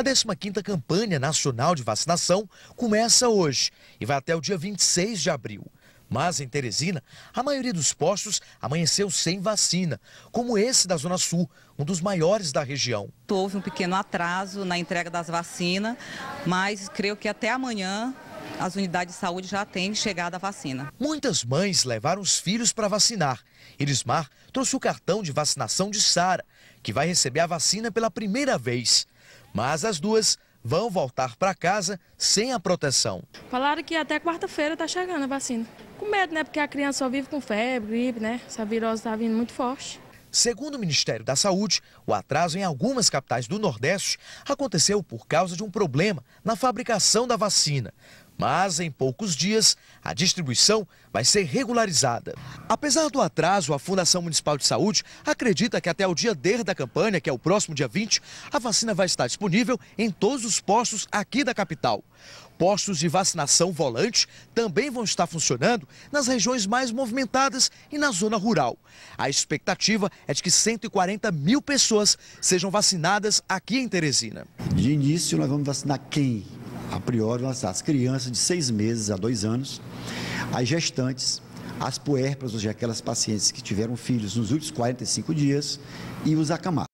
A 15ª campanha nacional de vacinação começa hoje e vai até o dia 26 de abril. Mas em Teresina, a maioria dos postos amanheceu sem vacina, como esse da Zona Sul, um dos maiores da região. Houve um pequeno atraso na entrega das vacinas, mas creio que até amanhã as unidades de saúde já têm chegado a vacina. Muitas mães levaram os filhos para vacinar. Elismar trouxe o cartão de vacinação de Sara, que vai receber a vacina pela primeira vez. Mas as duas vão voltar para casa sem a proteção. Falaram que até quarta-feira está chegando a vacina. Com medo, né? Porque a criança só vive com febre, gripe, né? Essa virose está vindo muito forte. Segundo o Ministério da Saúde, o atraso em algumas capitais do Nordeste aconteceu por causa de um problema na fabricação da vacina. Mas em poucos dias, a distribuição vai ser regularizada. Apesar do atraso, a Fundação Municipal de Saúde acredita que até o dia D da campanha, que é o próximo dia 20, a vacina vai estar disponível em todos os postos aqui da capital. Postos de vacinação volante também vão estar funcionando nas regiões mais movimentadas e na zona rural. A expectativa é de que 140 mil pessoas sejam vacinadas aqui em Teresina. De início, nós vamos vacinar quem? a priori as crianças de seis meses a dois anos, as gestantes, as puérperas, ou seja, aquelas pacientes que tiveram filhos nos últimos 45 dias, e os acamados.